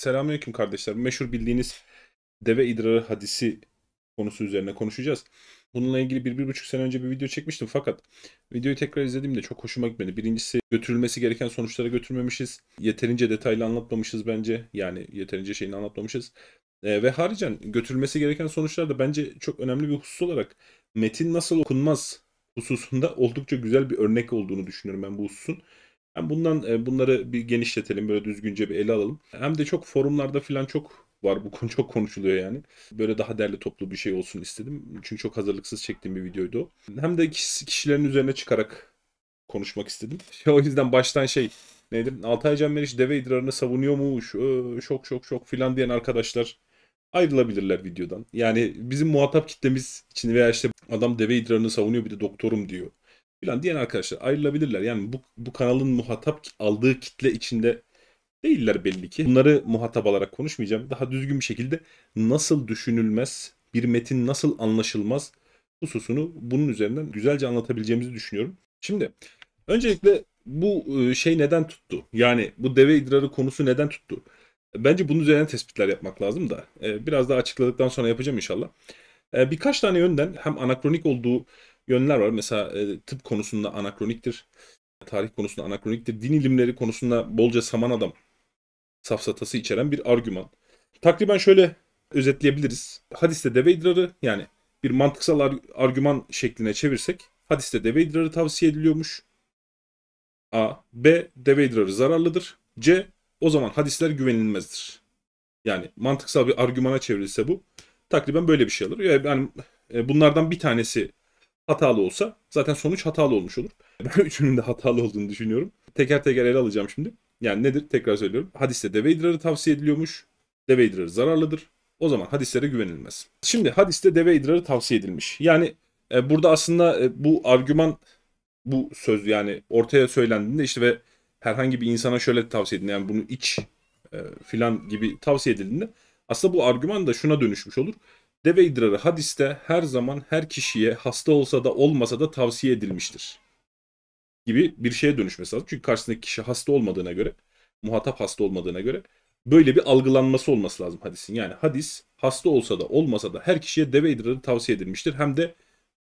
Selamünaleyküm kardeşler. Meşhur bildiğiniz deve idrarı hadisi konusu üzerine konuşacağız. Bununla ilgili bir, bir buçuk sene önce bir video çekmiştim fakat videoyu tekrar izlediğimde çok hoşuma gitmedi. Birincisi götürülmesi gereken sonuçlara götürmemişiz. Yeterince detaylı anlatmamışız bence. Yani yeterince şeyini anlatmamışız. E, ve haricen hani götürülmesi gereken sonuçlar da bence çok önemli bir husus olarak metin nasıl okunmaz hususunda oldukça güzel bir örnek olduğunu düşünüyorum ben bu hususun. Hem bundan e, bunları bir genişletelim böyle düzgünce bir ele alalım. Hem de çok forumlarda falan çok var. Bu konu çok konuşuluyor yani. Böyle daha derli toplu bir şey olsun istedim. Çünkü çok hazırlıksız çektiğim bir videoydu o. Hem de kişilerin üzerine çıkarak konuşmak istedim. O yüzden baştan şey neydi? Altay Can Meriç deve idrarını savunuyor mu? E, şok şok şok filan diyen arkadaşlar ayrılabilirler videodan. Yani bizim muhatap kitlemiz için veya işte adam deve idrarını savunuyor bir de doktorum diyor falan diyen arkadaşlar ayrılabilirler. Yani bu, bu kanalın muhatap aldığı kitle içinde değiller belli ki. Bunları muhatap alarak konuşmayacağım. Daha düzgün bir şekilde nasıl düşünülmez, bir metin nasıl anlaşılmaz hususunu bunun üzerinden güzelce anlatabileceğimizi düşünüyorum. Şimdi öncelikle bu e, şey neden tuttu? Yani bu deve idrarı konusu neden tuttu? Bence bunun üzerine tespitler yapmak lazım da. E, biraz daha açıkladıktan sonra yapacağım inşallah. E, birkaç tane yönden hem anakronik olduğu yönler var. Mesela e, tıp konusunda anakroniktir. Tarih konusunda anakroniktir. Din ilimleri konusunda bolca saman adam safsatası içeren bir argüman. Takriben şöyle özetleyebiliriz. Hadiste deve idrarı yani bir mantıksal arg argüman şekline çevirsek hadiste deve idrarı tavsiye ediliyormuş. A. B. Deve idrarı zararlıdır. C. O zaman hadisler güvenilmezdir. Yani mantıksal bir argümana çevrilse bu takriben böyle bir şey olur. Yani e, bunlardan bir tanesi hatalı olsa zaten sonuç hatalı olmuş olur. Ben üçünün de hatalı olduğunu düşünüyorum. Teker teker ele alacağım şimdi. Yani nedir? Tekrar söylüyorum. Hadiste deve idrarı tavsiye ediliyormuş. Deve idrarı zararlıdır. O zaman hadislere güvenilmez. Şimdi hadiste deve idrarı tavsiye edilmiş. Yani e, burada aslında e, bu argüman bu söz yani ortaya söylendiğinde işte ve herhangi bir insana şöyle tavsiye edin yani bunu iç e, filan gibi tavsiye edildiğinde aslında bu argüman da şuna dönüşmüş olur. Deve idrarı hadiste her zaman her kişiye hasta olsa da olmasa da tavsiye edilmiştir gibi bir şeye dönüşmesi lazım. Çünkü karşısındaki kişi hasta olmadığına göre, muhatap hasta olmadığına göre böyle bir algılanması olması lazım hadisin. Yani hadis hasta olsa da olmasa da her kişiye deve idrarı tavsiye edilmiştir. Hem de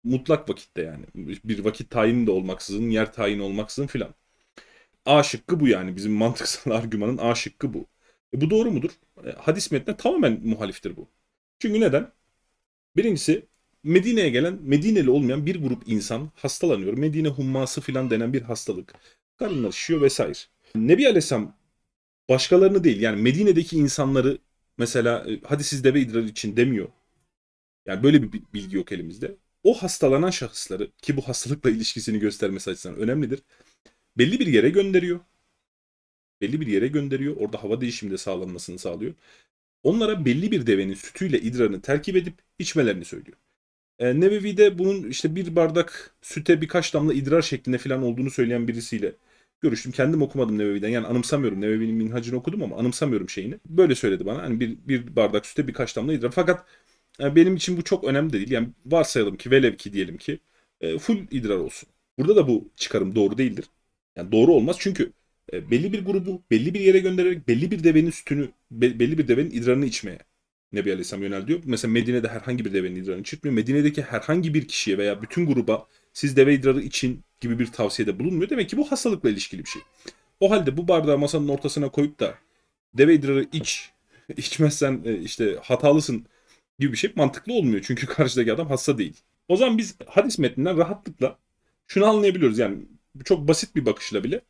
mutlak vakitte yani bir vakit tayini de olmaksızın, yer tayini olmaksızın filan. A şıkkı bu yani bizim mantıksal argümanın A şıkkı bu. E bu doğru mudur? E, hadis metne tamamen muhaliftir bu. Çünkü neden? Birincisi Medine'ye gelen Medineli olmayan bir grup insan hastalanıyor. Medine humması filan denen bir hastalık. Karınlar şişiyor vesaire. Nebi Aleyhisselam başkalarını değil yani Medine'deki insanları mesela e, hadi siz deve idrar için demiyor. Yani böyle bir bilgi yok elimizde. O hastalanan şahısları ki bu hastalıkla ilişkisini göstermesi açısından önemlidir. Belli bir yere gönderiyor. Belli bir yere gönderiyor. Orada hava değişimi de sağlanmasını sağlıyor onlara belli bir devenin sütüyle idrarını terkip edip içmelerini söylüyor. E, de bunun işte bir bardak süte birkaç damla idrar şeklinde falan olduğunu söyleyen birisiyle görüştüm. Kendim okumadım Nebevi'den. Yani anımsamıyorum. Nebevi'nin minhacını okudum ama anımsamıyorum şeyini. Böyle söyledi bana. Hani bir, bir bardak süte birkaç damla idrar. Fakat yani e, benim için bu çok önemli değil. Yani varsayalım ki velev ki diyelim ki e, full idrar olsun. Burada da bu çıkarım doğru değildir. Yani doğru olmaz çünkü e, belli bir grubu belli bir yere göndererek belli bir devenin sütünü belli bir devenin idrarını içmeye Nebi Aleyhisselam yöneldiyor. Mesela Medine'de herhangi bir devenin idrarını içirtmiyor. Medine'deki herhangi bir kişiye veya bütün gruba siz deve idrarı için gibi bir tavsiyede bulunmuyor. Demek ki bu hastalıkla ilişkili bir şey. O halde bu bardağı masanın ortasına koyup da deve idrarı iç, içmezsen e, işte hatalısın gibi bir şey mantıklı olmuyor. Çünkü karşıdaki adam hasta değil. O zaman biz hadis metninden rahatlıkla şunu anlayabiliyoruz. Yani çok basit bir bakışla bile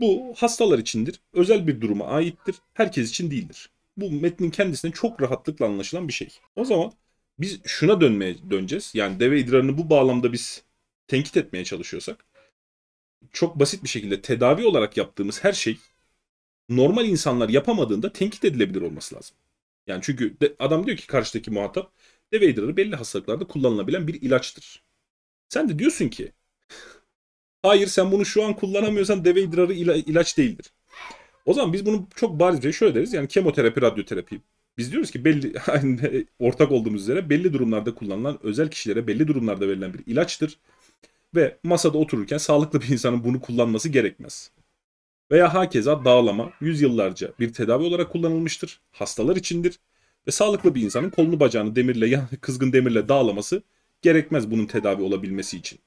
bu hastalar içindir. Özel bir duruma aittir. Herkes için değildir. Bu metnin kendisine çok rahatlıkla anlaşılan bir şey. O zaman biz şuna dönmeye döneceğiz. Yani deve idrarını bu bağlamda biz tenkit etmeye çalışıyorsak çok basit bir şekilde tedavi olarak yaptığımız her şey normal insanlar yapamadığında tenkit edilebilir olması lazım. Yani çünkü de, adam diyor ki karşıdaki muhatap deve idrarı belli hastalıklarda kullanılabilen bir ilaçtır. Sen de diyorsun ki Hayır sen bunu şu an kullanamıyorsan deve idrarı ila, ilaç değildir. O zaman biz bunu çok bariz bir şey şöyle deriz. Yani kemoterapi, radyoterapi. Biz diyoruz ki belli ortak olduğumuz üzere belli durumlarda kullanılan özel kişilere belli durumlarda verilen bir ilaçtır. Ve masada otururken sağlıklı bir insanın bunu kullanması gerekmez. Veya hakeza dağlama yüzyıllarca bir tedavi olarak kullanılmıştır. Hastalar içindir. Ve sağlıklı bir insanın kolunu bacağını demirle, kızgın demirle dağlaması gerekmez bunun tedavi olabilmesi için.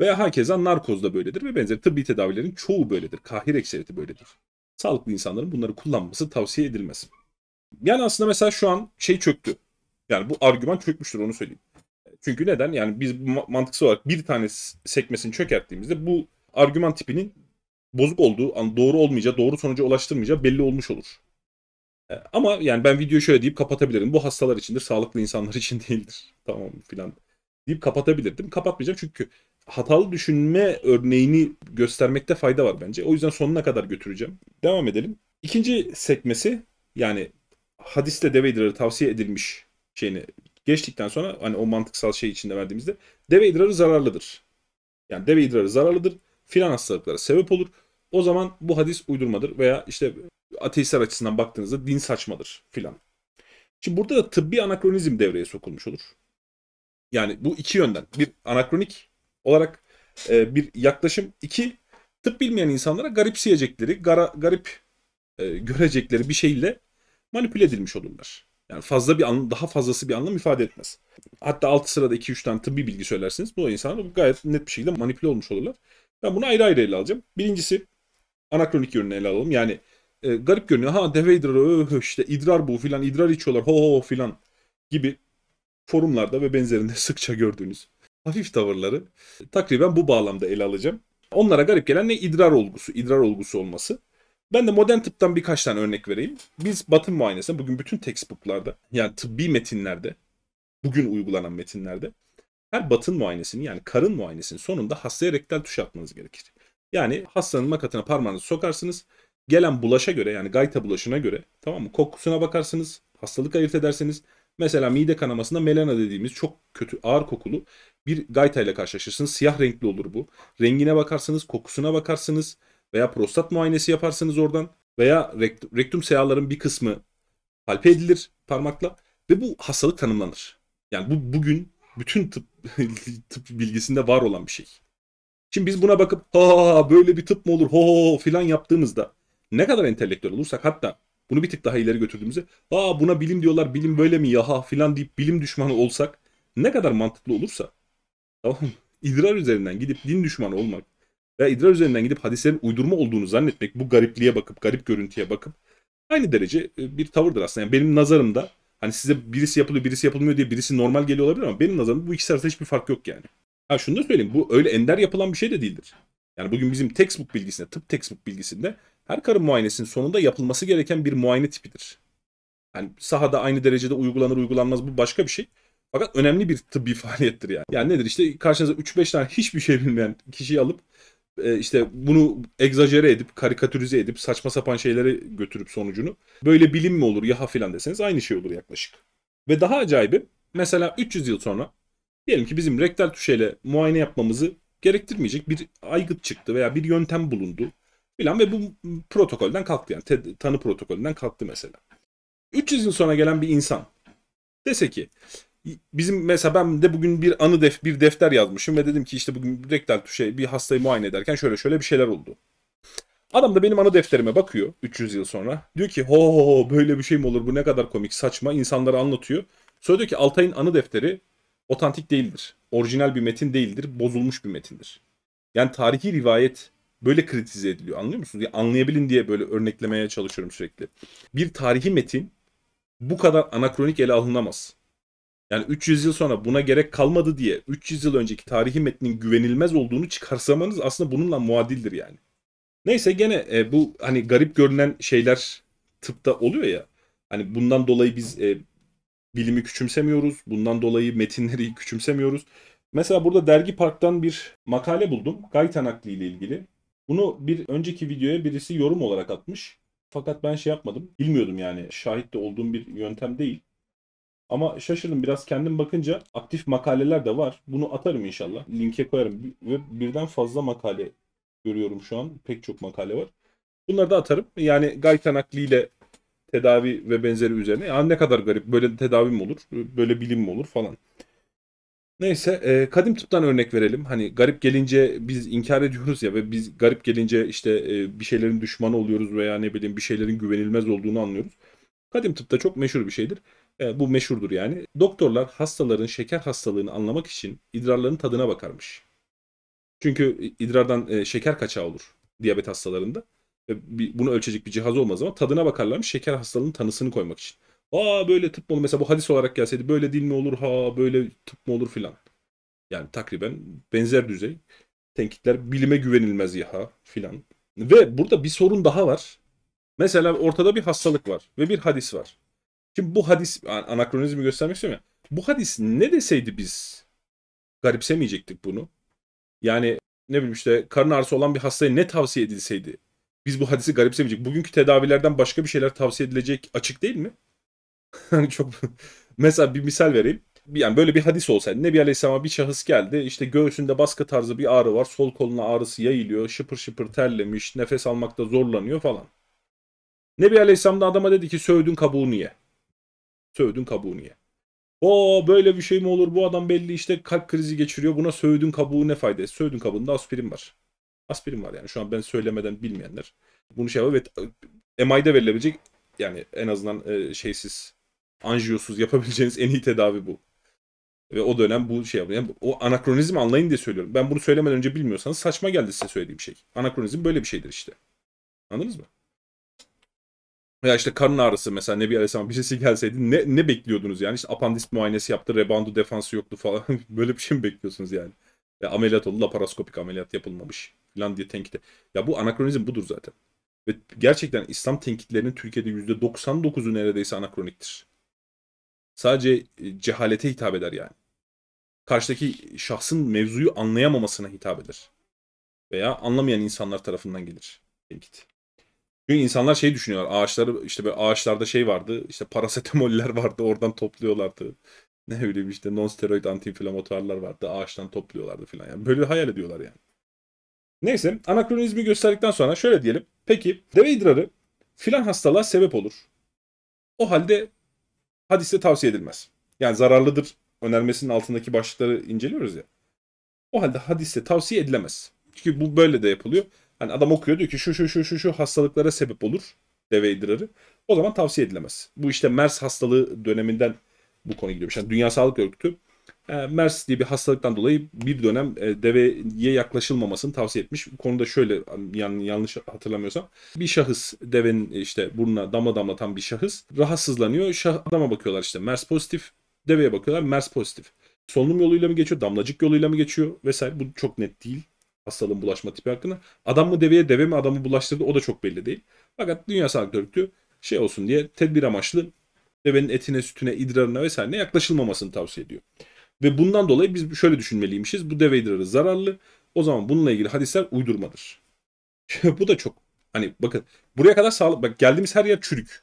Veya hakeza narkoz da böyledir ve benzeri tıbbi tedavilerin çoğu böyledir. Kahir ekseriyeti böyledir. Sağlıklı insanların bunları kullanması tavsiye edilmez. Yani aslında mesela şu an şey çöktü. Yani bu argüman çökmüştür onu söyleyeyim. Çünkü neden? Yani biz mantıksal olarak bir tane sekmesini çökerttiğimizde bu argüman tipinin bozuk olduğu, doğru olmayacağı, doğru sonuca ulaştırmayacağı belli olmuş olur. E, ama yani ben videoyu şöyle deyip kapatabilirim. Bu hastalar içindir, sağlıklı insanlar için değildir. Tamam filan deyip kapatabilirdim. Kapatmayacağım çünkü hatalı düşünme örneğini göstermekte fayda var bence. O yüzden sonuna kadar götüreceğim. Devam edelim. İkinci sekmesi yani hadiste Deve idrarı tavsiye edilmiş şeyini geçtikten sonra hani o mantıksal şey içinde verdiğimizde deve idrarı zararlıdır. Yani deve idrarı zararlıdır. Filan hastalıklara sebep olur. O zaman bu hadis uydurmadır veya işte ateistler açısından baktığınızda din saçmadır filan. Şimdi burada da tıbbi anakronizm devreye sokulmuş olur. Yani bu iki yönden. Bir anakronik olarak e, bir yaklaşım. İki, tıp bilmeyen insanlara garipseyecekleri, gara, garip e, görecekleri bir şeyle manipüle edilmiş olurlar. Yani fazla bir anlam, daha fazlası bir anlam ifade etmez. Hatta altı sırada 2-3 tane tıbbi bilgi söylersiniz. Bu insanlar gayet net bir şekilde manipüle olmuş olurlar. Ben bunu ayrı ayrı ele alacağım. Birincisi anakronik yönünü ele alalım. Yani e, garip görünüyor. Ha deve idrarı işte idrar bu filan idrar içiyorlar ho ho filan gibi forumlarda ve benzerinde sıkça gördüğünüz hafif tavırları takriben bu bağlamda ele alacağım. Onlara garip gelen ne? idrar olgusu, idrar olgusu olması. Ben de modern tıptan birkaç tane örnek vereyim. Biz batın muayenesinde bugün bütün textbooklarda yani tıbbi metinlerde bugün uygulanan metinlerde her batın muayenesini yani karın muayenesinin sonunda hastaya rektal tuş atmanız gerekir. Yani hastanın makatına parmağınızı sokarsınız. Gelen bulaşa göre yani gayta bulaşına göre tamam mı? Kokusuna bakarsınız. Hastalık ayırt edersiniz. Mesela mide kanamasında melena dediğimiz çok kötü ağır kokulu bir gayta ile karşılaşırsınız. Siyah renkli olur bu. Rengine bakarsınız, kokusuna bakarsınız veya prostat muayenesi yaparsınız oradan veya rektum seyaların bir kısmı palpe edilir parmakla ve bu hastalık tanımlanır. Yani bu bugün bütün tıp, tıp bilgisinde var olan bir şey. Şimdi biz buna bakıp ha böyle bir tıp mı olur ho filan yaptığımızda ne kadar entelektüel olursak hatta bunu bir tık daha ileri götürdüğümüzde aa buna bilim diyorlar bilim böyle mi yaha filan deyip bilim düşmanı olsak ne kadar mantıklı olursa tamam idrar üzerinden gidip din düşmanı olmak veya idrar üzerinden gidip hadislerin uydurma olduğunu zannetmek bu garipliğe bakıp garip görüntüye bakıp aynı derece e, bir tavırdır aslında. Yani benim nazarımda hani size birisi yapılıyor birisi yapılmıyor diye birisi normal geliyor olabilir ama benim nazarımda bu ikisi arasında hiçbir fark yok yani. Ha şunu da söyleyeyim bu öyle ender yapılan bir şey de değildir. Yani bugün bizim textbook bilgisinde, tıp textbook bilgisinde her karın muayenesinin sonunda yapılması gereken bir muayene tipidir. Yani sahada aynı derecede uygulanır uygulanmaz bu başka bir şey. Fakat önemli bir tıbbi faaliyettir yani. Yani nedir işte karşınıza 3-5 tane hiçbir şey bilmeyen kişiyi alıp e, işte bunu egzajere edip, karikatürize edip, saçma sapan şeylere götürüp sonucunu böyle bilim mi olur yaha filan deseniz aynı şey olur yaklaşık. Ve daha acayibi mesela 300 yıl sonra diyelim ki bizim rektal tuşeyle muayene yapmamızı gerektirmeyecek bir aygıt çıktı veya bir yöntem bulundu filan ve bu protokolden kalktı yani te, tanı protokolünden kalktı mesela. 300 yıl sonra gelen bir insan dese ki bizim mesela ben de bugün bir anı def bir defter yazmışım ve dedim ki işte bugün rektal şey bir hastayı muayene ederken şöyle şöyle bir şeyler oldu. Adam da benim anı defterime bakıyor 300 yıl sonra. Diyor ki ho ho ho böyle bir şey mi olur bu ne kadar komik saçma insanlara anlatıyor. Sonra diyor ki Altay'ın anı defteri otantik değildir. Orijinal bir metin değildir. Bozulmuş bir metindir. Yani tarihi rivayet böyle kritize ediliyor. Anlıyor musunuz? Yani anlayabilin diye böyle örneklemeye çalışıyorum sürekli. Bir tarihi metin bu kadar anakronik ele alınamaz. Yani 300 yıl sonra buna gerek kalmadı diye 300 yıl önceki tarihi metnin güvenilmez olduğunu çıkarsamanız aslında bununla muadildir yani. Neyse gene e, bu hani garip görünen şeyler tıpta oluyor ya. Hani bundan dolayı biz e, bilimi küçümsemiyoruz. Bundan dolayı metinleri küçümsemiyoruz. Mesela burada Dergi Park'tan bir makale buldum. Gaytanakli ile ilgili. Bunu bir önceki videoya birisi yorum olarak atmış. Fakat ben şey yapmadım. Bilmiyordum yani. Şahit de olduğum bir yöntem değil. Ama şaşırdım biraz kendim bakınca aktif makaleler de var. Bunu atarım inşallah. Linke koyarım. Ve birden fazla makale görüyorum şu an. Pek çok makale var. Bunları da atarım. Yani Gaytan Akli ile tedavi ve benzeri üzerine. Ya ne kadar garip böyle tedavi mi olur? Böyle bilim mi olur falan. Neyse e, kadim tıptan örnek verelim. Hani garip gelince biz inkar ediyoruz ya ve biz garip gelince işte e, bir şeylerin düşmanı oluyoruz veya ne bileyim bir şeylerin güvenilmez olduğunu anlıyoruz. Kadim tıpta çok meşhur bir şeydir. E, bu meşhurdur yani. Doktorlar hastaların şeker hastalığını anlamak için idrarların tadına bakarmış. Çünkü idrardan e, şeker kaçağı olur diyabet hastalarında. E, bir, bunu ölçecek bir cihaz olmaz ama tadına bakarlarmış şeker hastalığının tanısını koymak için. Aa böyle tıp mı olur? Mesela bu hadis olarak gelseydi böyle dil mi olur? Ha böyle tıp mı olur filan. Yani takriben benzer düzey. Tenkitler bilime güvenilmez ya ha filan. Ve burada bir sorun daha var. Mesela ortada bir hastalık var ve bir hadis var. Şimdi bu hadis anakronizmi göstermek istiyorum ya. Bu hadis ne deseydi biz garipsemeyecektik bunu. Yani ne bileyim işte karın ağrısı olan bir hastaya ne tavsiye edilseydi biz bu hadisi garipsemeyecek. Bugünkü tedavilerden başka bir şeyler tavsiye edilecek açık değil mi? Hani çok mesela bir misal vereyim. Yani böyle bir hadis olsa Nebi Aleyhisselam'a bir şahıs geldi işte göğsünde baskı tarzı bir ağrı var sol koluna ağrısı yayılıyor şıpır şıpır terlemiş nefes almakta zorlanıyor falan. Nebi Aleyhisselam da adama dedi ki sövdün kabuğunu ye. Sövdün kabuğunu ye. O böyle bir şey mi olur bu adam belli işte kalp krizi geçiriyor buna sövdün kabuğu ne fayda? Sövdün kabuğunda aspirin var. Aspirin var yani şu an ben söylemeden bilmeyenler. Bunu şey yapar ve MI'de verilebilecek yani en azından e, şeysiz anjiyosuz yapabileceğiniz en iyi tedavi bu. Ve o dönem bu şey yapıyor. Yani o anakronizm anlayın diye söylüyorum. Ben bunu söylemeden önce bilmiyorsanız saçma geldi size söylediğim şey. Anakronizm böyle bir şeydir işte. Anladınız mı? ya işte karın ağrısı mesela ne bir Aleyhisselam birisi gelseydi ne, ne bekliyordunuz yani? İşte apandist muayenesi yaptı, rebandu defansı yoktu falan. böyle bir şey mi bekliyorsunuz yani? Ya ameliyat oldu, laparoskopik ameliyat yapılmamış falan diye tenkite. Ya bu anakronizm budur zaten. Ve gerçekten İslam tenkitlerinin Türkiye'de %99'u neredeyse anakroniktir. Sadece e, cehalete hitap eder yani. Karşıdaki şahsın mevzuyu anlayamamasına hitap eder. Veya anlamayan insanlar tarafından gelir. Belki Çünkü insanlar şey düşünüyorlar. Ağaçları işte böyle ağaçlarda şey vardı. İşte parasetamoller vardı. Oradan topluyorlardı. Ne bileyim işte non-steroid antiinflamatuarlar vardı. Ağaçtan topluyorlardı falan. Yani böyle hayal ediyorlar yani. Neyse anakronizmi gösterdikten sonra şöyle diyelim. Peki deve idrarı filan hastalığa sebep olur. O halde hadiste tavsiye edilmez. Yani zararlıdır önermesinin altındaki başlıkları inceliyoruz ya. O halde hadiste tavsiye edilemez. Çünkü bu böyle de yapılıyor. Hani adam okuyor diyor ki şu şu şu şu şu hastalıklara sebep olur deve idrarı. O zaman tavsiye edilemez. Bu işte MERS hastalığı döneminden bu konu gidiyor. Yani Dünya Sağlık Örgütü e, MERS diye bir hastalıktan dolayı bir dönem e, deveye yaklaşılmamasını tavsiye etmiş. konuda şöyle yan, yanlış hatırlamıyorsam bir şahıs devenin e, işte burnuna damla damlatan bir şahıs rahatsızlanıyor. Şah, adama bakıyorlar işte MERS pozitif deveye bakıyorlar MERS pozitif. Solunum yoluyla mı geçiyor, damlacık yoluyla mı geçiyor vesaire bu çok net değil hastalığın bulaşma tipi hakkında. Adam mı deveye, deve mi adamı bulaştırdı o da çok belli değil. Fakat Dünya Sağlık Örgütü şey olsun diye tedbir amaçlı devenin etine, sütüne, idrarına vesaire yaklaşılmamasını tavsiye ediyor. Ve bundan dolayı biz şöyle düşünmeliymişiz. Bu Dev zararlı. O zaman bununla ilgili hadisler uydurmadır. bu da çok hani bakın buraya kadar sağlık bak geldiğimiz her yer çürük.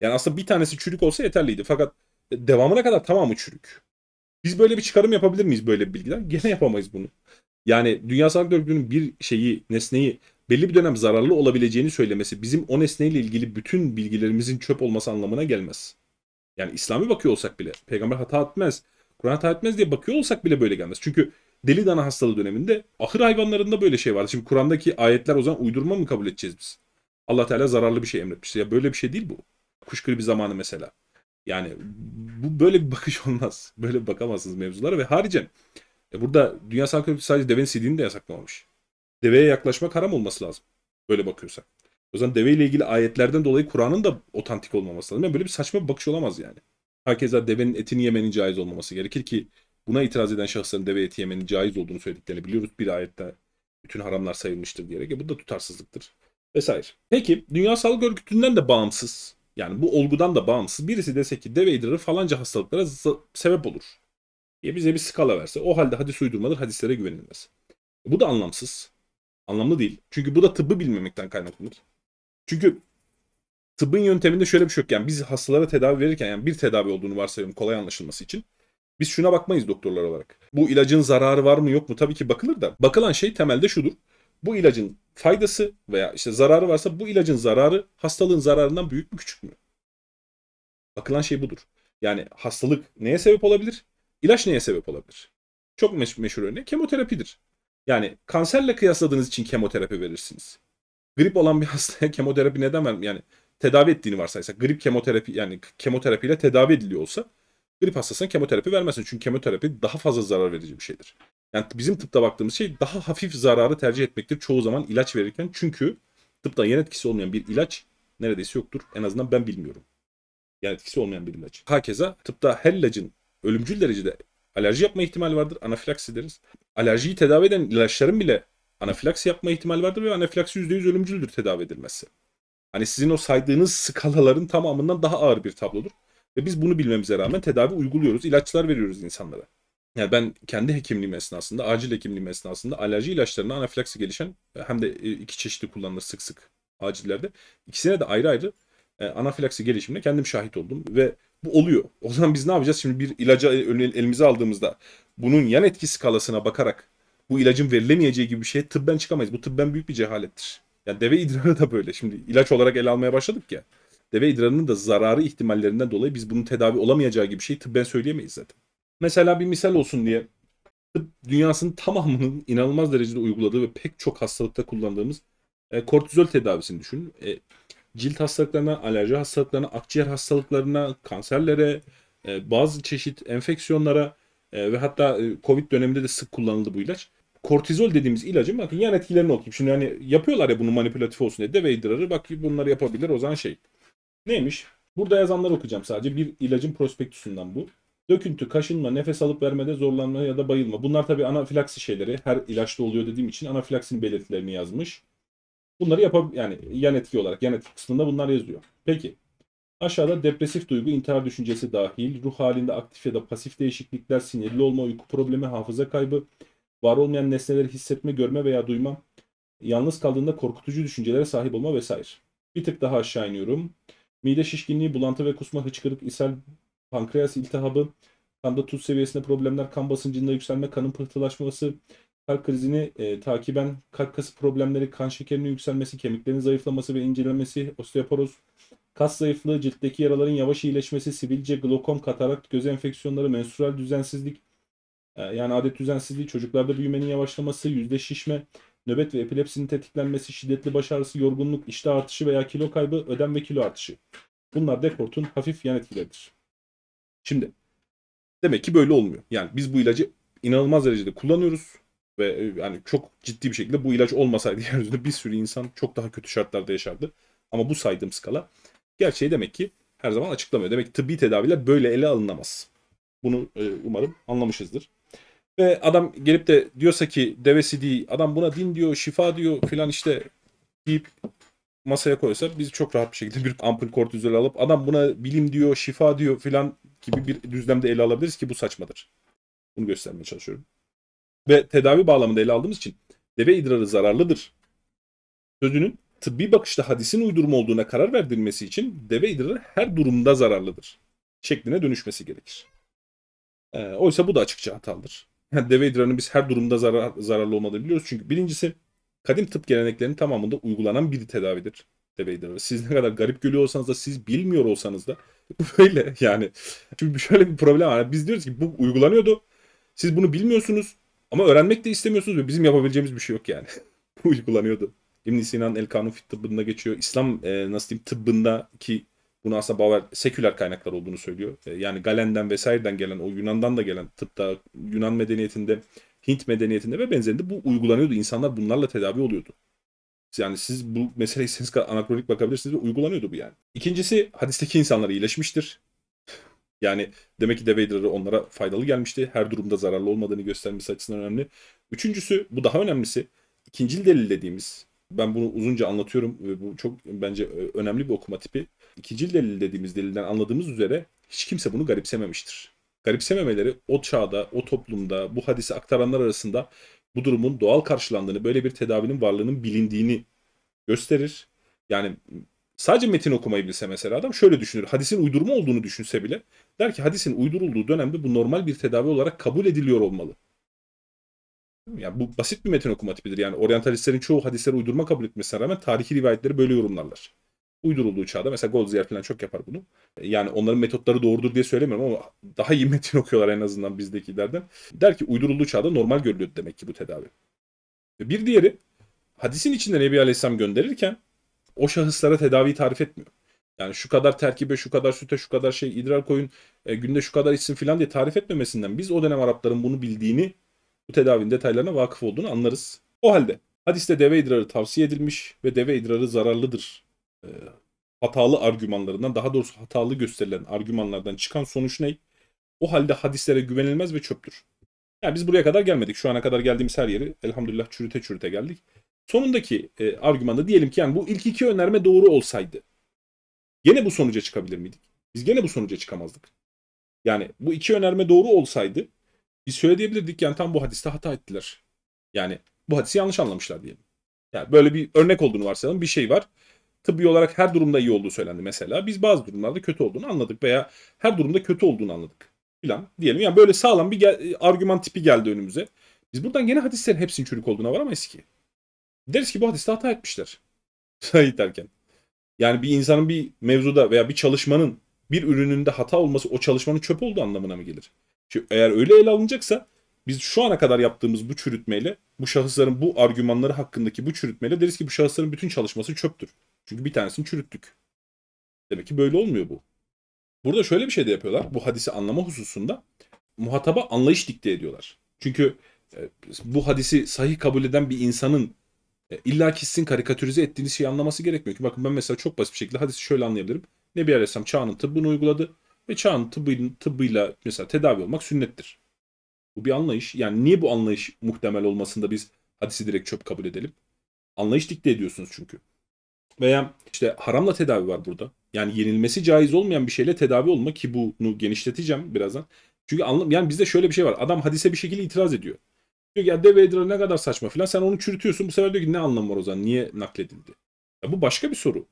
Yani aslında bir tanesi çürük olsa yeterliydi. Fakat devamına kadar tamamı çürük. Biz böyle bir çıkarım yapabilir miyiz böyle bir bilgiden? Gene yapamayız bunu. Yani Dünya Sağlık Örgütü'nün bir şeyi, nesneyi belli bir dönem zararlı olabileceğini söylemesi bizim o nesneyle ilgili bütün bilgilerimizin çöp olması anlamına gelmez. Yani İslami bakıyor olsak bile peygamber hata etmez. Kur'an taat etmez diye bakıyor olsak bile böyle gelmez. Çünkü deli dana hastalığı döneminde ahır hayvanlarında böyle şey vardı. Şimdi Kur'an'daki ayetler o zaman uydurma mı kabul edeceğiz biz? Allah Teala zararlı bir şey emretmiştir. Ya böyle bir şey değil bu. Kuş gribi zamanı mesela. Yani bu böyle bir bakış olmaz. Böyle bakamazsınız mevzulara ve haricen e burada Dünya Sağlık Örgütü sadece devenin sildiğini de yasaklamamış. Deveye yaklaşmak haram olması lazım. Böyle bakıyorsak. O zaman deveyle ilgili ayetlerden dolayı Kur'an'ın da otantik olmaması lazım. Yani böyle bir saçma bir bakış olamaz yani herkese devenin etini yemenin caiz olmaması gerekir ki buna itiraz eden şahısların deve eti yemenin caiz olduğunu söylediklerini biliyoruz. Bir ayette bütün haramlar sayılmıştır diyerek. E bu da tutarsızlıktır vesaire. Peki Dünya Sağlık Örgütü'nden de bağımsız yani bu olgudan da bağımsız birisi dese ki deve idrarı falanca hastalıklara sebep olur diye bize bir skala verse o halde hadis uydurmadır hadislere güvenilmez. E bu da anlamsız. Anlamlı değil. Çünkü bu da tıbbı bilmemekten kaynaklanır. Çünkü tıbbın yönteminde şöyle bir şey yok. Yani biz hastalara tedavi verirken yani bir tedavi olduğunu varsayalım kolay anlaşılması için. Biz şuna bakmayız doktorlar olarak. Bu ilacın zararı var mı yok mu? Tabii ki bakılır da. Bakılan şey temelde şudur. Bu ilacın faydası veya işte zararı varsa bu ilacın zararı hastalığın zararından büyük mü küçük mü? Bakılan şey budur. Yani hastalık neye sebep olabilir? İlaç neye sebep olabilir? Çok meş- meşhur örnek kemoterapidir. Yani kanserle kıyasladığınız için kemoterapi verirsiniz. Grip olan bir hastaya kemoterapi neden vermem? Yani tedavi ettiğini varsaysak grip kemoterapi yani kemoterapiyle tedavi ediliyor olsa grip hastasına kemoterapi vermezsin Çünkü kemoterapi daha fazla zarar verici bir şeydir. Yani bizim tıpta baktığımız şey daha hafif zararı tercih etmektir çoğu zaman ilaç verirken. Çünkü tıpta yan etkisi olmayan bir ilaç neredeyse yoktur. En azından ben bilmiyorum. Yan etkisi olmayan bir ilaç. Hakeza tıpta her ölümcül derecede alerji yapma ihtimali vardır. Anafilaksi deriz. Alerjiyi tedavi eden ilaçların bile anafilaksi yapma ihtimali vardır ve anafilaksi %100 ölümcüldür tedavi edilmezse. Hani sizin o saydığınız skalaların tamamından daha ağır bir tablodur. Ve biz bunu bilmemize rağmen tedavi uyguluyoruz. ilaçlar veriyoruz insanlara. Yani ben kendi hekimliğim esnasında, acil hekimliğim esnasında alerji ilaçlarına anafilaksi gelişen hem de e, iki çeşitli kullanılır sık sık acillerde. İkisine de ayrı ayrı e, anafilaksi gelişimine kendim şahit oldum ve bu oluyor. O zaman biz ne yapacağız? Şimdi bir ilaca e, elimize aldığımızda bunun yan etki skalasına bakarak bu ilacın verilemeyeceği gibi bir şeye tıbben çıkamayız. Bu tıbben büyük bir cehalettir. Yani deve idrarı da böyle. Şimdi ilaç olarak ele almaya başladık ya. Deve idrarının da zararı ihtimallerinden dolayı biz bunun tedavi olamayacağı gibi bir şey tıbben söyleyemeyiz zaten. Mesela bir misal olsun diye tıp dünyasının tamamının inanılmaz derecede uyguladığı ve pek çok hastalıkta kullandığımız e, kortizol tedavisini düşünün. E, cilt hastalıklarına, alerji hastalıklarına, akciğer hastalıklarına, kanserlere, e, bazı çeşit enfeksiyonlara e, ve hatta e, Covid döneminde de sık kullanıldı bu ilaç kortizol dediğimiz ilacın bakın yan etkilerini okuyayım. Şimdi hani yapıyorlar ya bunu manipülatif olsun diye. Deve idrarı bak bunları yapabilir o zaman şey. Neymiş? Burada yazanları okuyacağım sadece. Bir ilacın prospektüsünden bu. Döküntü, kaşınma, nefes alıp vermede zorlanma ya da bayılma. Bunlar tabii anafilaksi şeyleri. Her ilaçta oluyor dediğim için anafilaksinin belirtilerini yazmış. Bunları yapab yani yan etki olarak yan etki kısmında bunlar yazıyor. Peki. Aşağıda depresif duygu, intihar düşüncesi dahil, ruh halinde aktif ya da pasif değişiklikler, sinirli olma, uyku problemi, hafıza kaybı, var olmayan nesneleri hissetme, görme veya duyma, yalnız kaldığında korkutucu düşüncelere sahip olma vesaire. Bir tık daha aşağı iniyorum. Mide şişkinliği, bulantı ve kusma, hıçkırık, ishal, pankreas iltihabı, kanda tuz seviyesinde problemler, kan basıncında yükselme, kanın pıhtılaşması, kalp krizini e, takiben kalp kası problemleri, kan şekerinin yükselmesi, kemiklerin zayıflaması ve incelenmesi, osteoporoz, kas zayıflığı, ciltteki yaraların yavaş iyileşmesi, sivilce, glokom, katarakt, göz enfeksiyonları, menstrual düzensizlik, ee, yani adet düzensizliği, çocuklarda büyümenin yavaşlaması, yüzde şişme, nöbet ve epilepsinin tetiklenmesi, şiddetli baş ağrısı, yorgunluk, iştah artışı veya kilo kaybı, ödem ve kilo artışı. Bunlar dekortun hafif yan etkileridir. Şimdi demek ki böyle olmuyor. Yani biz bu ilacı inanılmaz derecede kullanıyoruz ve e, yani çok ciddi bir şekilde bu ilaç olmasaydı yeryüzünde bir sürü insan çok daha kötü şartlarda yaşardı. Ama bu saydığım skala gerçeği demek ki her zaman açıklamıyor. Demek ki tıbbi tedaviler böyle ele alınamaz. Bunu e, umarım anlamışızdır. Ve adam gelip de diyorsa ki devesi değil, adam buna din diyor, şifa diyor filan işte deyip masaya koysa biz çok rahat bir şekilde bir ampul kortizol alıp adam buna bilim diyor, şifa diyor filan gibi bir düzlemde ele alabiliriz ki bu saçmadır. Bunu göstermeye çalışıyorum. Ve tedavi bağlamında ele aldığımız için deve idrarı zararlıdır. Sözünün tıbbi bakışta hadisin uydurma olduğuna karar verdirilmesi için deve idrarı her durumda zararlıdır. Şekline dönüşmesi gerekir. E, oysa bu da açıkça hatalıdır. Deve idrarının biz her durumda zarar, zararlı olmadığını biliyoruz. Çünkü birincisi kadim tıp geleneklerinin tamamında uygulanan bir tedavidir deve idrarı. Siz ne kadar garip görüyor olsanız da siz bilmiyor olsanız da böyle yani. Çünkü şöyle bir problem var. Biz diyoruz ki bu uygulanıyordu. Siz bunu bilmiyorsunuz ama öğrenmek de istemiyorsunuz ve bizim yapabileceğimiz bir şey yok yani. bu uygulanıyordu. ibn Sina'nın El Kanun Fit tıbbında geçiyor. İslam e, nasıl diyeyim tıbbındaki bunu aslında Bauer seküler kaynaklar olduğunu söylüyor. E, yani Galen'den vesaireden gelen, o Yunan'dan da gelen tıpta, Yunan medeniyetinde, Hint medeniyetinde ve benzerinde bu uygulanıyordu. İnsanlar bunlarla tedavi oluyordu. Yani siz bu meseleye istediğiniz kadar anakronik bakabilirsiniz ve uygulanıyordu bu yani. İkincisi hadisteki insanlar iyileşmiştir. Yani demek ki Dev onlara faydalı gelmişti. Her durumda zararlı olmadığını göstermesi açısından önemli. Üçüncüsü bu daha önemlisi. İkincil delil dediğimiz ben bunu uzunca anlatıyorum. ve Bu çok bence e, önemli bir okuma tipi. İkinci delil dediğimiz delilden anladığımız üzere hiç kimse bunu garipsememiştir. Garipsememeleri o çağda, o toplumda, bu hadisi aktaranlar arasında bu durumun doğal karşılandığını, böyle bir tedavinin varlığının bilindiğini gösterir. Yani sadece metin okumayı bilse mesela adam şöyle düşünür. Hadisin uydurma olduğunu düşünse bile der ki hadisin uydurulduğu dönemde bu normal bir tedavi olarak kabul ediliyor olmalı yani bu basit bir metin okuma tipidir. Yani oryantalistlerin çoğu hadisleri uydurma kabul etmesine rağmen tarihi rivayetleri böyle yorumlarlar. Uydurulduğu çağda mesela Goldziher falan çok yapar bunu. E, yani onların metotları doğrudur diye söylemiyorum ama daha iyi metin okuyorlar en azından bizdekilerden. Der ki uydurulduğu çağda normal görülüyordu demek ki bu tedavi. Bir diğeri hadisin içinde Nebi Aleyhisselam gönderirken o şahıslara tedavi tarif etmiyor. Yani şu kadar terkibe, şu kadar süte, şu kadar şey idrar koyun, e, günde şu kadar içsin filan diye tarif etmemesinden biz o dönem Arapların bunu bildiğini bu tedavinin detaylarına vakıf olduğunu anlarız. O halde hadiste deve idrarı tavsiye edilmiş ve deve idrarı zararlıdır. E, hatalı argümanlarından daha doğrusu hatalı gösterilen argümanlardan çıkan sonuç ne? O halde hadislere güvenilmez ve çöptür. Yani biz buraya kadar gelmedik. Şu ana kadar geldiğimiz her yeri elhamdülillah çürüte çürüte geldik. Sonundaki e, argümanda diyelim ki yani bu ilk iki önerme doğru olsaydı gene bu sonuca çıkabilir miydik? Biz gene bu sonuca çıkamazdık. Yani bu iki önerme doğru olsaydı biz şöyle diyebilirdik yani tam bu hadiste hata ettiler. Yani bu hadisi yanlış anlamışlar diyelim. Yani böyle bir örnek olduğunu varsayalım. Bir şey var. Tıbbi olarak her durumda iyi olduğu söylendi mesela. Biz bazı durumlarda kötü olduğunu anladık veya her durumda kötü olduğunu anladık. Filan diyelim. Yani böyle sağlam bir gel- argüman tipi geldi önümüze. Biz buradan gene hadislerin hepsinin çürük olduğuna varamayız ki. Deriz ki bu hadiste hata etmişler. Sahih derken. Yani bir insanın bir mevzuda veya bir çalışmanın bir ürününde hata olması o çalışmanın çöp olduğu anlamına mı gelir? Ki eğer öyle ele alınacaksa biz şu ana kadar yaptığımız bu çürütmeyle bu şahısların bu argümanları hakkındaki bu çürütmeyle deriz ki bu şahısların bütün çalışması çöptür. Çünkü bir tanesini çürüttük. Demek ki böyle olmuyor bu. Burada şöyle bir şey de yapıyorlar. Bu hadisi anlama hususunda muhataba anlayış dikte ediyorlar. Çünkü e, bu hadisi sahih kabul eden bir insanın e, illa ki sizin karikatürize ettiğiniz şeyi anlaması gerekmiyor ki. Bakın ben mesela çok basit bir şekilde hadisi şöyle anlayabilirim. Nebi Aleyhisselam çağının tıbbını uyguladı. Ve çağın tıbbı, tıbbıyla mesela tedavi olmak sünnettir. Bu bir anlayış. Yani niye bu anlayış muhtemel olmasında biz hadisi direkt çöp kabul edelim? Anlayış dikte ediyorsunuz çünkü. Veya işte haramla tedavi var burada. Yani yenilmesi caiz olmayan bir şeyle tedavi olma ki bunu genişleteceğim birazdan. Çünkü anlam yani bizde şöyle bir şey var. Adam hadise bir şekilde itiraz ediyor. Diyor ki ya deve idrarı ne kadar saçma filan. Sen onu çürütüyorsun. Bu sefer diyor ki ne anlamı var o zaman? Niye nakledildi? Ya bu başka bir soru.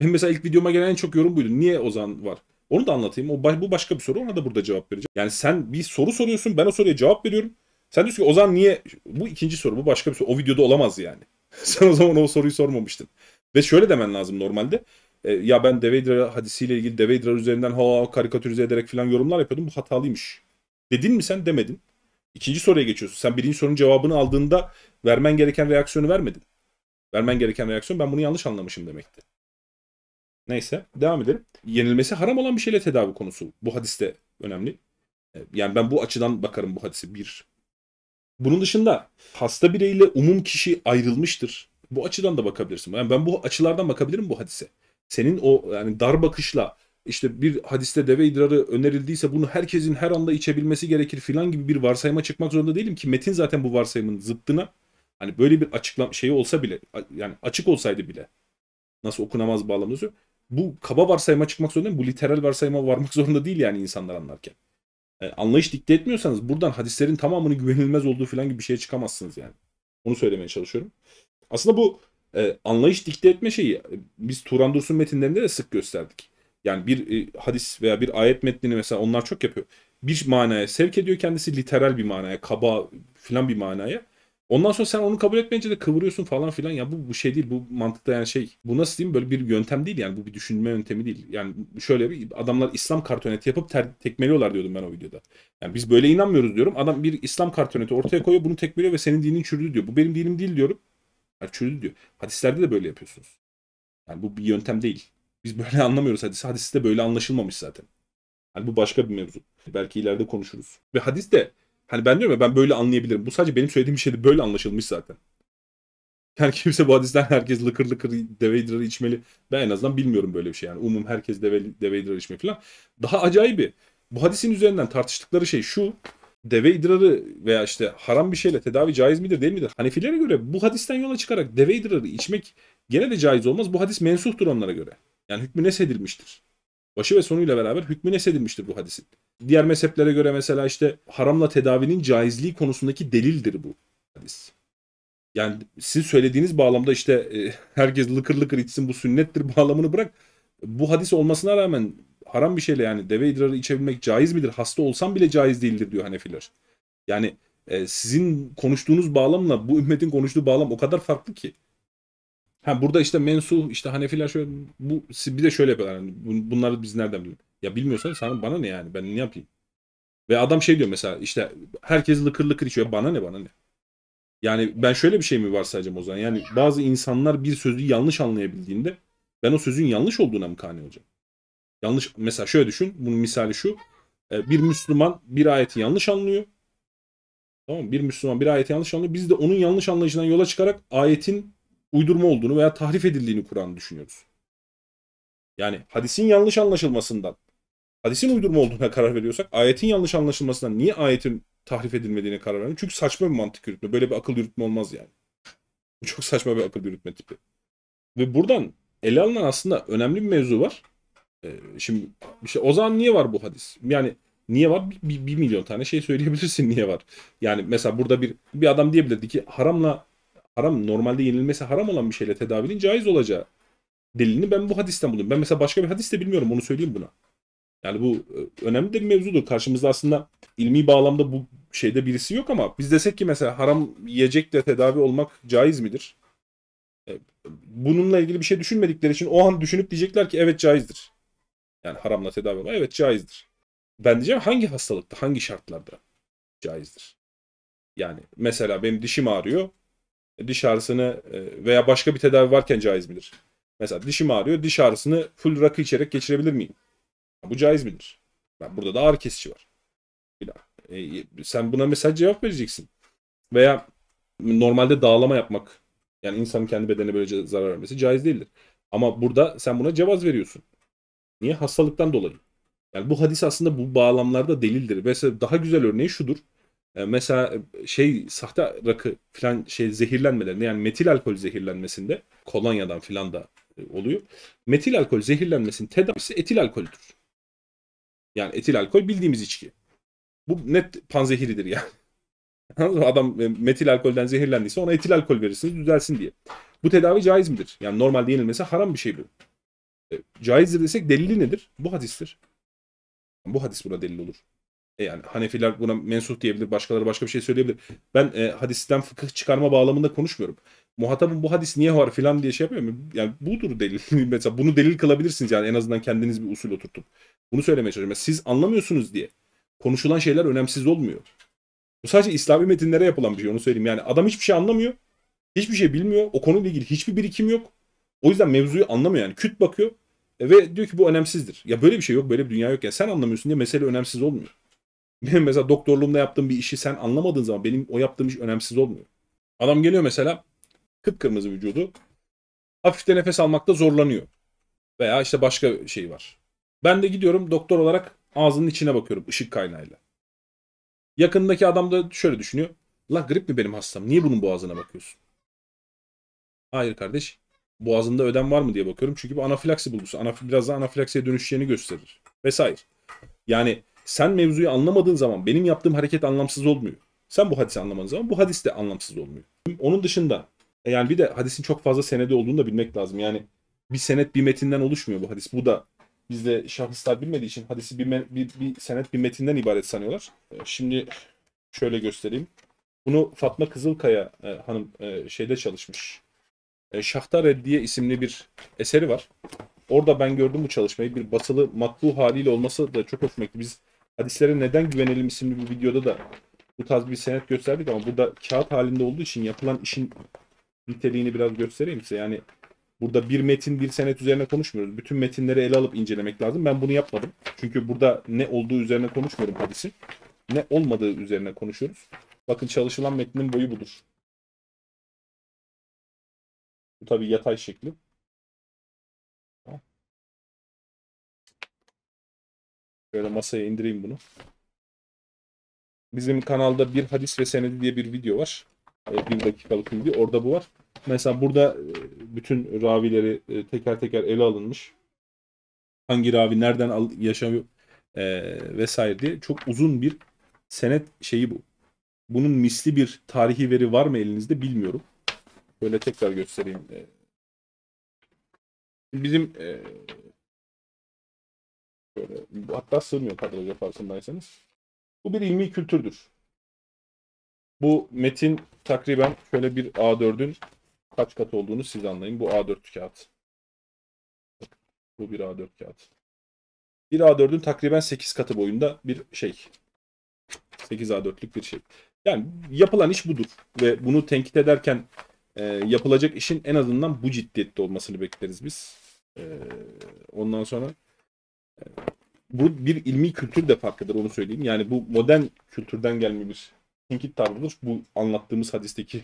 Benim mesela ilk videoma gelen en çok yorum buydu. Niye Ozan var? Onu da anlatayım. O, bu başka bir soru. Ona da burada cevap vereceğim. Yani sen bir soru soruyorsun. Ben o soruya cevap veriyorum. Sen diyorsun ki Ozan niye? Bu ikinci soru. Bu başka bir soru. O videoda olamaz yani. sen o zaman o soruyu sormamıştın. Ve şöyle demen lazım normalde. E, ya ben Deveydra hadisiyle ilgili Deveydra üzerinden ha karikatürize ederek falan yorumlar yapıyordum. Bu hatalıymış. Dedin mi sen? Demedin. İkinci soruya geçiyorsun. Sen birinci sorunun cevabını aldığında vermen gereken reaksiyonu vermedin. Vermen gereken reaksiyon ben bunu yanlış anlamışım demekti. Neyse devam edelim. Yenilmesi haram olan bir şeyle tedavi konusu. Bu hadiste önemli. Ee, yani ben bu açıdan bakarım bu hadise bir. Bunun dışında hasta bireyle umum kişi ayrılmıştır. Bu açıdan da bakabilirsin. Yani ben bu açılardan bakabilirim bu hadise. Senin o yani dar bakışla işte bir hadiste deve idrarı önerildiyse bunu herkesin her anda içebilmesi gerekir filan gibi bir varsayıma çıkmak zorunda değilim ki metin zaten bu varsayımın zıttına hani böyle bir açıklam şeyi olsa bile yani açık olsaydı bile nasıl okunamaz bağlamı bu kaba varsayıma çıkmak zorunda değil. Bu literal varsayıma varmak zorunda değil yani insanlar anlarken. Yani e, anlayış dikte etmiyorsanız buradan hadislerin tamamının güvenilmez olduğu falan gibi bir şeye çıkamazsınız yani. Onu söylemeye çalışıyorum. Aslında bu e, anlayış dikte etme şeyi e, biz Turan Dursun metinlerinde de sık gösterdik. Yani bir e, hadis veya bir ayet metnini mesela onlar çok yapıyor. Bir manaya sevk ediyor kendisi literal bir manaya, kaba filan bir manaya. Ondan sonra sen onu kabul etmeyince de kıvırıyorsun falan filan. Ya bu bu şey değil. Bu mantıkta yani şey. Bu nasıl diyeyim böyle bir yöntem değil yani. Bu bir düşünme yöntemi değil. Yani şöyle bir adamlar İslam kartoneti yapıp ter, tekmeliyorlar diyordum ben o videoda. Yani biz böyle inanmıyoruz diyorum. Adam bir İslam kartoneti ortaya koyuyor bunu tekmeliyor ve senin dinin çürüdü diyor. Bu benim dinim değil diyorum. Yani çürüdü diyor. Hadislerde de böyle yapıyorsunuz. Yani bu bir yöntem değil. Biz böyle anlamıyoruz hadisi. Hadis de böyle anlaşılmamış zaten. Yani bu başka bir mevzu. Belki ileride konuşuruz. Ve hadis de Hani ben diyorum ya ben böyle anlayabilirim. Bu sadece benim söylediğim bir şeydi. Böyle anlaşılmış zaten. Yani kimse bu hadisten herkes lıkır lıkır deve içmeli. Ben en azından bilmiyorum böyle bir şey. Yani umum herkes deve, deve içmeli falan. Daha acayibi. Bu hadisin üzerinden tartıştıkları şey şu. Deve idrarı veya işte haram bir şeyle tedavi caiz midir değil midir? Hanefilere göre bu hadisten yola çıkarak deve idrarı içmek gene de caiz olmaz. Bu hadis mensuhtur onlara göre. Yani hükmü nesedilmiştir. Başı ve sonuyla beraber hükmü nesedilmiştir bu hadisin. Diğer mezheplere göre mesela işte haramla tedavinin caizliği konusundaki delildir bu hadis. Yani siz söylediğiniz bağlamda işte e, herkes lıkır lıkır içsin bu sünnettir bağlamını bırak. Bu hadis olmasına rağmen haram bir şeyle yani deve idrarı içebilmek caiz midir? Hasta olsam bile caiz değildir diyor Hanefiler. Yani e, sizin konuştuğunuz bağlamla bu ümmetin konuştuğu bağlam o kadar farklı ki. Ha burada işte mensuh işte Hanefiler şöyle bu bir de şöyle yapıyorlar. Yani bunları biz nereden biliyoruz? Ya bilmiyorsan sana bana ne yani ben ne yapayım? Ve adam şey diyor mesela işte herkes lıkır lıkır içiyor bana ne bana ne? Yani ben şöyle bir şey mi varsayacağım o zaman? Yani bazı insanlar bir sözü yanlış anlayabildiğinde ben o sözün yanlış olduğuna mı kani olacağım? Yanlış mesela şöyle düşün. Bunun misali şu. E, bir Müslüman bir ayeti yanlış anlıyor. Tamam Bir Müslüman bir ayeti yanlış anlıyor. Biz de onun yanlış anlayışından yola çıkarak ayetin uydurma olduğunu veya tahrif edildiğini Kur'an'ı düşünüyoruz. Yani hadisin yanlış anlaşılmasından, hadisin uydurma olduğuna karar veriyorsak ayetin yanlış anlaşılmasından niye ayetin tahrif edilmediğine karar veriyoruz. Çünkü saçma bir mantık yürütme. Böyle bir akıl yürütme olmaz yani. Bu çok saçma bir akıl yürütme tipi. Ve buradan ele alınan aslında önemli bir mevzu var. Ee, şimdi işte o zaman niye var bu hadis? Yani niye var? Bir, bir, bir milyon tane şey söyleyebilirsin niye var. Yani mesela burada bir bir adam diyebilirdi ki haramla haram normalde yenilmesi haram olan bir şeyle tedavinin caiz olacağı delilini ben bu hadisten buluyorum. Ben mesela başka bir hadis de bilmiyorum onu söyleyeyim buna. Yani bu e, önemli de bir mevzudur. Karşımızda aslında ilmi bağlamda bu şeyde birisi yok ama biz desek ki mesela haram yiyecekle tedavi olmak caiz midir? E, bununla ilgili bir şey düşünmedikleri için o an düşünüp diyecekler ki evet caizdir. Yani haramla tedavi olmak evet caizdir. Ben diyeceğim hangi hastalıkta, hangi şartlarda caizdir? Yani mesela benim dişim ağrıyor diş ağrısını e, veya başka bir tedavi varken caiz midir? Mesela dişim ağrıyor. Diş ağrısını full rakı içerek geçirebilir miyim? Bu caiz midir? Yani burada da ağrı kesici var. E, sen buna mesela cevap vereceksin. Veya normalde dağlama yapmak yani insanın kendi bedenine böylece zarar vermesi caiz değildir. Ama burada sen buna cevaz veriyorsun. Niye? Hastalıktan dolayı. Yani bu hadis aslında bu bağlamlarda delildir. Mesela daha güzel örneği şudur. Ee, mesela e, şey sahte rakı falan şey zehirlenmelerinde yani metil alkol zehirlenmesinde kolonyadan filan da e, oluyor. Metil alkol zehirlenmesinin tedavisi etil alkoldür. Yani etil alkol bildiğimiz içki. Bu net panzehiridir yani. Adam e, metil alkolden zehirlendiyse ona etil alkol verirsiniz düzelsin diye. Bu tedavi caiz midir? Yani normalde yenilmesi haram bir şey bu. caizdir desek delili nedir? Bu hadistir. Bu hadis buna delil olur. E, yani Hanefiler buna mensup diyebilir, başkaları başka bir şey söyleyebilir. Ben e, hadisten fıkıh çıkarma bağlamında konuşmuyorum. Muhatabın bu hadis niye var filan diye şey yapıyor mu? Yani budur delil. Mesela bunu delil kılabilirsiniz yani en azından kendiniz bir usul oturtup. Bunu söylemeye çalışıyorum. Yani siz anlamıyorsunuz diye. Konuşulan şeyler önemsiz olmuyor. Bu sadece İslami metinlere yapılan bir şey onu söyleyeyim. Yani adam hiçbir şey anlamıyor. Hiçbir şey bilmiyor. O konuyla ilgili hiçbir birikim yok. O yüzden mevzuyu anlamıyor yani. Küt bakıyor e, ve diyor ki bu önemsizdir. Ya böyle bir şey yok, böyle bir dünya yok. Yani sen anlamıyorsun diye mesele önemsiz olmuyor. Benim mesela doktorluğumda yaptığım bir işi sen anlamadığın zaman benim o yaptığım iş önemsiz olmuyor. Adam geliyor mesela kıpkırmızı vücudu hafif nefes almakta zorlanıyor. Veya işte başka şey var. Ben de gidiyorum doktor olarak ağzının içine bakıyorum ışık kaynağıyla. Yakındaki adam da şöyle düşünüyor. La grip mi benim hastam? Niye bunun boğazına bakıyorsun? Hayır kardeş. Boğazında ödem var mı diye bakıyorum. Çünkü bu anafilaksi bulgusu. Anaf biraz daha anafilaksiye dönüşeceğini gösterir. Vesaire. Yani sen mevzuyu anlamadığın zaman benim yaptığım hareket anlamsız olmuyor. Sen bu hadisi anlamadığın zaman bu hadis de anlamsız olmuyor. Onun dışında e, yani bir de hadisin çok fazla senedi olduğunu da bilmek lazım. Yani bir senet bir metinden oluşmuyor bu hadis. Bu da bizde şahıslar bilmediği için hadisi bir, bir, bir senet bir metinden ibaret sanıyorlar. E, şimdi şöyle göstereyim. Bunu Fatma Kızılkaya e, hanım e, şeyde çalışmış. E, Şahtar Reddiye isimli bir eseri var. Orada ben gördüm bu çalışmayı. Bir basılı matbu haliyle olması da çok hoşuma gitti. Biz Hadislere neden güvenelim isimli bir videoda da bu tarz bir senet gösterdik ama burada kağıt halinde olduğu için yapılan işin niteliğini biraz göstereyim size. Yani burada bir metin bir senet üzerine konuşmuyoruz. Bütün metinleri ele alıp incelemek lazım. Ben bunu yapmadım. Çünkü burada ne olduğu üzerine konuşmuyorum hadisin. Ne olmadığı üzerine konuşuyoruz. Bakın çalışılan metnin boyu budur. Bu tabi yatay şekli. Şöyle masaya indireyim bunu. Bizim kanalda bir hadis ve senedi diye bir video var. Ee, bir dakikalık bir video. Orada bu var. Mesela burada e, bütün ravileri e, teker teker ele alınmış. Hangi ravi nereden al, yaşamıyor e, vesaire diye. Çok uzun bir senet şeyi bu. Bunun misli bir tarihi veri var mı elinizde bilmiyorum. Böyle tekrar göstereyim. E. Bizim böyle. Hatta sığmıyor kadroya farkındaysanız. Bu bir ilmi kültürdür. Bu metin takriben şöyle bir A4'ün kaç kat olduğunu siz anlayın. Bu A4 kağıt. Bu bir A4 kağıt. Bir A4'ün takriben 8 katı boyunda bir şey. 8 A4'lük bir şey. Yani yapılan iş budur. Ve bunu tenkit ederken e, yapılacak işin en azından bu ciddiyette olmasını bekleriz biz. E, ondan sonra e, bu bir ilmi kültür de farkıdır onu söyleyeyim. Yani bu modern kültürden gelme bir tenkit tavrıdır. Bu anlattığımız hadisteki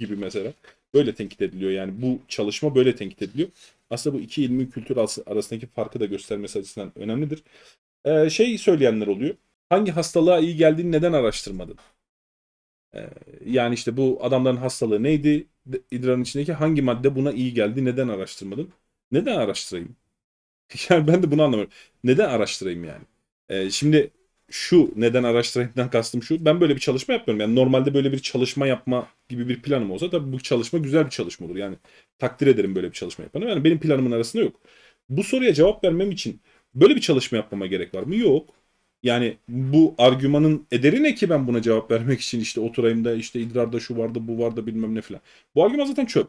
gibi mesela. Böyle tenkit ediliyor yani bu çalışma böyle tenkit ediliyor. Aslında bu iki ilmi kültür arasındaki farkı da göstermesi açısından önemlidir. Ee, şey söyleyenler oluyor. Hangi hastalığa iyi geldiğini neden araştırmadın? Ee, yani işte bu adamların hastalığı neydi? İdrarın içindeki hangi madde buna iyi geldi? Neden araştırmadın? Neden araştırayım? yani ben de bunu anlamıyorum. Neden araştırayım yani? Ee, şimdi şu neden araştırayımdan kastım şu. Ben böyle bir çalışma yapmıyorum. Yani normalde böyle bir çalışma yapma gibi bir planım olsa da bu çalışma güzel bir çalışma olur. Yani takdir ederim böyle bir çalışma yapanı. Yani benim planımın arasında yok. Bu soruya cevap vermem için böyle bir çalışma yapmama gerek var mı? Yok. Yani bu argümanın ederi ne ki ben buna cevap vermek için işte oturayım da işte idrarda şu vardı bu vardı bilmem ne filan. Bu argüman zaten çöp.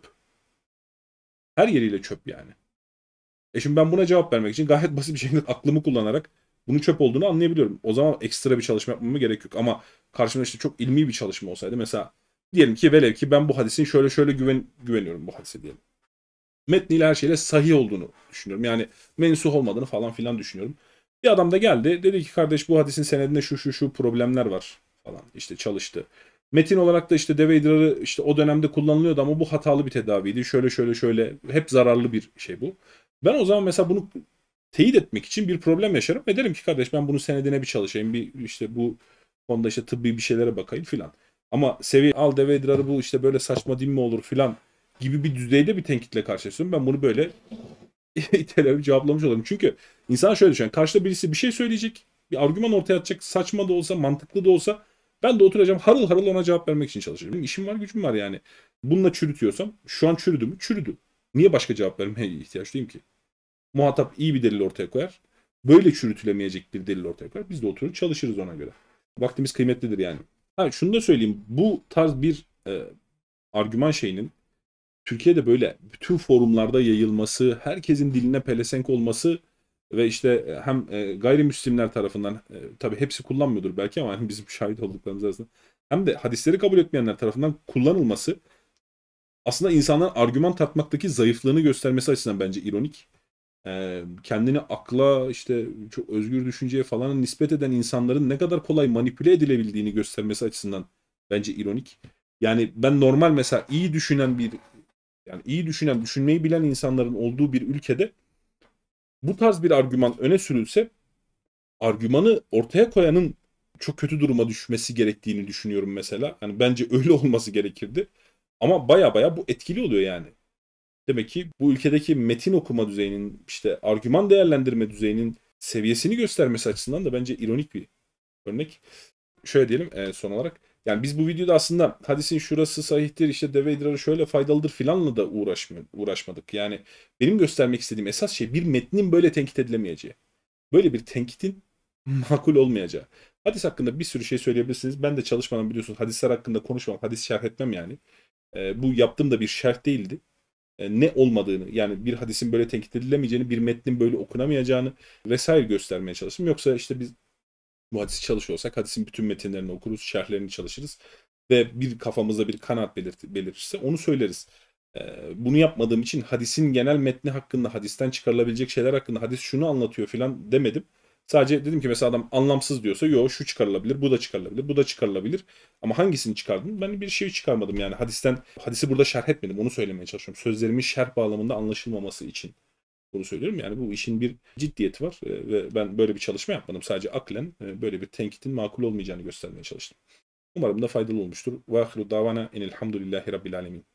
Her yeriyle çöp yani. E şimdi ben buna cevap vermek için gayet basit bir şekilde aklımı kullanarak bunun çöp olduğunu anlayabiliyorum. O zaman ekstra bir çalışma yapmama gerek yok. Ama karşımda işte çok ilmi bir çalışma olsaydı mesela diyelim ki velev ki ben bu hadisin şöyle şöyle güven, güveniyorum bu hadise diyelim. Metniyle her şeyle sahih olduğunu düşünüyorum. Yani mensuh olmadığını falan filan düşünüyorum. Bir adam da geldi dedi ki kardeş bu hadisin senedinde şu şu şu problemler var falan işte çalıştı. Metin olarak da işte deve idrarı işte o dönemde kullanılıyordu ama bu hatalı bir tedaviydi. Şöyle şöyle şöyle hep zararlı bir şey bu. Ben o zaman mesela bunu teyit etmek için bir problem yaşarım ve derim ki kardeş ben bunu senedine bir çalışayım. Bir işte bu konuda işte tıbbi bir şeylere bakayım filan. Ama seviye al deve idrarı bu işte böyle saçma din mi olur filan gibi bir düzeyde bir tenkitle karşılaşıyorum. Ben bunu böyle itelerim cevaplamış olurum. Çünkü insan şöyle düşünüyor. Karşıda birisi bir şey söyleyecek. Bir argüman ortaya atacak. Saçma da olsa mantıklı da olsa ben de oturacağım harıl harıl ona cevap vermek için çalışacağım. İşim var gücüm var yani. Bununla çürütüyorsam şu an çürüdü mü? Çürüdü. Niye başka cevap vermeye ihtiyaç duyayım ki? Muhatap iyi bir delil ortaya koyar. Böyle çürütülemeyecek bir delil ortaya koyar. Biz de oturup çalışırız ona göre. Vaktimiz kıymetlidir yani. Ha, şunu da söyleyeyim. Bu tarz bir e, argüman şeyinin Türkiye'de böyle bütün forumlarda yayılması, herkesin diline pelesenk olması ve işte e, hem e, gayrimüslimler tarafından e, tabi hepsi kullanmıyordur belki ama bizim şahit olduklarımız arasında hem de hadisleri kabul etmeyenler tarafından kullanılması aslında insanların argüman tartmaktaki zayıflığını göstermesi açısından bence ironik. Ee, kendini akla, işte çok özgür düşünceye falan nispet eden insanların ne kadar kolay manipüle edilebildiğini göstermesi açısından bence ironik. Yani ben normal mesela iyi düşünen bir yani iyi düşünen, düşünmeyi bilen insanların olduğu bir ülkede bu tarz bir argüman öne sürülse argümanı ortaya koyanın çok kötü duruma düşmesi gerektiğini düşünüyorum mesela. Yani bence öyle olması gerekirdi. Ama baya baya bu etkili oluyor yani. Demek ki bu ülkedeki metin okuma düzeyinin işte argüman değerlendirme düzeyinin seviyesini göstermesi açısından da bence ironik bir örnek. Şöyle diyelim e, son olarak. Yani biz bu videoda aslında hadisin şurası sahihtir işte deve idrarı şöyle faydalıdır filanla da uğraşma, uğraşmadık. Yani benim göstermek istediğim esas şey bir metnin böyle tenkit edilemeyeceği. Böyle bir tenkitin makul olmayacağı. Hadis hakkında bir sürü şey söyleyebilirsiniz. Ben de çalışmadan biliyorsunuz hadisler hakkında konuşmam, hadis şerh etmem yani. E, bu yaptığım da bir şart değildi. E, ne olmadığını yani bir hadisin böyle tenkit edilemeyeceğini, bir metnin böyle okunamayacağını vesaire göstermeye çalıştım. Yoksa işte biz bu hadisi çalışıyorsak hadisin bütün metinlerini okuruz, şerhlerini çalışırız ve bir kafamızda bir kanaat belirt belirirse onu söyleriz. Ee, bunu yapmadığım için hadisin genel metni hakkında, hadisten çıkarılabilecek şeyler hakkında hadis şunu anlatıyor filan demedim. Sadece dedim ki mesela adam anlamsız diyorsa yo şu çıkarılabilir, bu da çıkarılabilir, bu da çıkarılabilir. Ama hangisini çıkardın? Ben bir şey çıkarmadım yani. Hadisten hadisi burada şerh etmedim. Onu söylemeye çalışıyorum. Sözlerimin şerh bağlamında anlaşılmaması için bunu söylüyorum. Yani bu işin bir ciddiyeti var e, ve ben böyle bir çalışma yapmadım. Sadece aklen e, böyle bir tenkitin makul olmayacağını göstermeye çalıştım. Umarım da faydalı olmuştur. Ve ahiru davana enelhamdülillahi rabbil alemin.